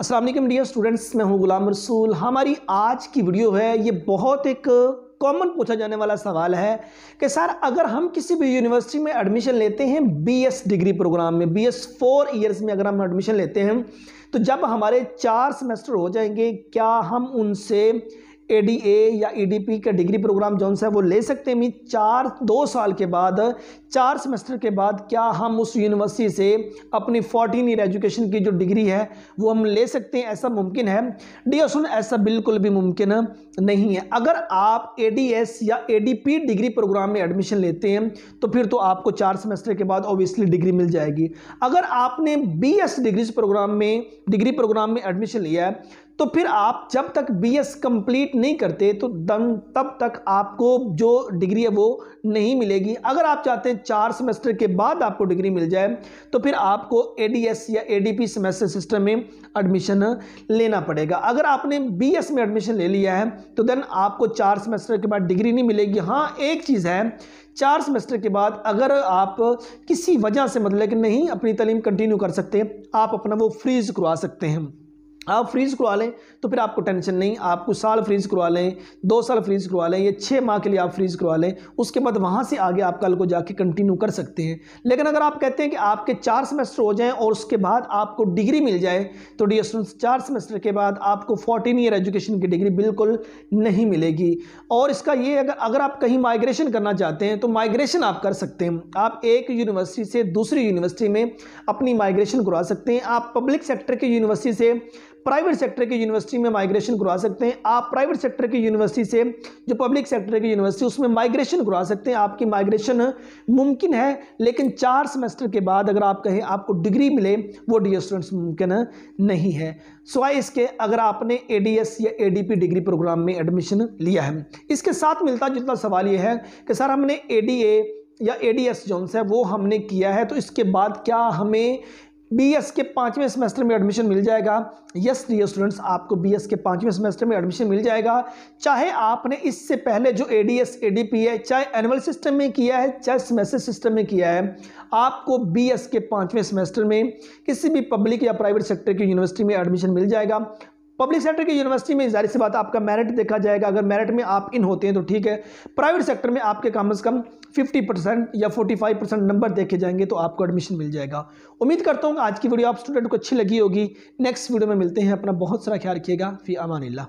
Aslam dear students मैं हूं गुलाम रसूल हमारी आज की वीडियो है ये बहुत एक कॉमन पूछा जाने वाला सवाल है कि सर अगर हम किसी भी यूनिवर्सिटी में एडमिशन लेते हैं बीएस डिग्री प्रोग्राम में बीएस फोर ईयर्स में अगर हम एडमिशन लेते हैं तो जब हमारे चार सेमेस्टर हो जाएंगे क्या हम उनसे एडीए या ईडीपी का डिग्री प्रोग्राम जो है वो ले सकते हैं चार दो साल के बाद चार सेमेस्टर के बाद क्या हम उस यूनिवर्सिटी से अपनी फोर्टीन ईयर एजुकेशन की जो डिग्री है वो हम ले सकते हैं ऐसा मुमकिन है डी सुन ऐसा बिल्कुल भी मुमकिन नहीं है अगर आप ए या ए डिग्री प्रोग्राम में एडमिशन लेते हैं तो फिर तो आपको चार सेमेस्टर के बाद ऑब्वियसली डिग्री मिल जाएगी अगर आपने बी एस डिग्री प्रोग्राम में डिग्री प्रोग्राम में एडमिशन लिया है तो फिर आप जब तक बीएस कंप्लीट नहीं करते तो दम तब तक आपको जो डिग्री है वो नहीं मिलेगी अगर आप चाहते हैं चार सेमेस्टर के बाद आपको डिग्री मिल जाए तो फिर आपको एडीएस या एडीपी सेमेस्टर सिस्टम में एडमिशन लेना पड़ेगा अगर आपने बीएस में एडमिशन ले लिया है तो देन आपको चार सेमेस्टर के बाद डिग्री नहीं मिलेगी हाँ एक चीज़ है चार सेमेस्टर के बाद अगर आप किसी वजह से मतलब कि नहीं अपनी तलीम कंटिन्यू कर सकते आप अपना वो फ्रीज़ करवा सकते हैं आप फ्रीज़ करवा लें तो फिर आपको टेंशन नहीं आप कुछ साल फ्रीज़ करवा लें दो साल फ्रीज़ करवा लें या छः माह के लिए आप फ्रीज़ करवा लें उसके बाद वहाँ से आगे आप कल को जाके कंटिन्यू कर सकते हैं लेकिन अगर आप कहते हैं कि आपके चार सेमेस्टर हो जाएँ और उसके बाद आपको डिग्री मिल जाए तो डी एस चार सेमेस्टर के बाद आपको फोर्टीन ईयर एजुकेशन की डिग्री बिल्कुल नहीं मिलेगी और इसका ये अगर अगर आप कहीं माइग्रेशन करना चाहते हैं तो माइग्रेशन आप कर सकते हैं आप एक यूनिवर्सिटी से दूसरी यूनिवर्सिटी में अपनी माइग्रेशन करवा सकते हैं आप पब्लिक सेक्टर की यूनिवर्सिटी से प्राइवेट सेक्टर की यूनिवर्सिटी में माइग्रेशन करवा सकते हैं आप प्राइवेट सेक्टर की यूनिवर्सिटी से जो पब्लिक सेक्टर की यूनिवर्सिटी उसमें माइग्रेशन करवा सकते हैं आपकी माइग्रेशन मुमकिन है लेकिन चार सेमेस्टर के बाद अगर आप कहें आपको डिग्री मिले वो डी स्टूडेंट्स मुमकिन नहीं है सोए इसके अगर आपने ए या ए डिग्री प्रोग्राम में एडमिशन लिया है इसके साथ मिलता जुलता सवाल ये है कि सर हमने ए या ए डी एस जो है वो हमने किया है तो इसके बाद क्या हमें बी एस के पाँचवें सेमेस्टर में एडमिशन मिल जाएगा यस डी स्टूडेंट्स आपको बी एस के पाँचवें सेमेस्टर में एडमिशन मिल जाएगा चाहे आपने इससे पहले जो A D S A D P है चाहे एनुअल सिस्टम में किया है चाहे सेमेस्टर सिस्टम में किया है आपको बी एस के पाँचवें सेमेस्टर में किसी भी पब्लिक या प्राइवेट सेक्टर की यूनिवर्सिटी में एडमिशन मिल जाएगा पब्लिक सेक्टर की यूनिवर्सिटी में जाहिर सी बात आपका मेरिट देखा जाएगा अगर मेरिट में आप इन होते हैं तो ठीक है प्राइवेट सेक्टर में आपके कम से कम 50 परसेंट या 45 परसेंट नंबर देखे जाएंगे तो आपको एडमिशन मिल जाएगा उम्मीद करता हूँ आज की वीडियो आप स्टूडेंट को अच्छी लगी होगी नेक्स्ट वीडियो में मिलते हैं अपना बहुत सारा ख्याल रखिएगा फी अमान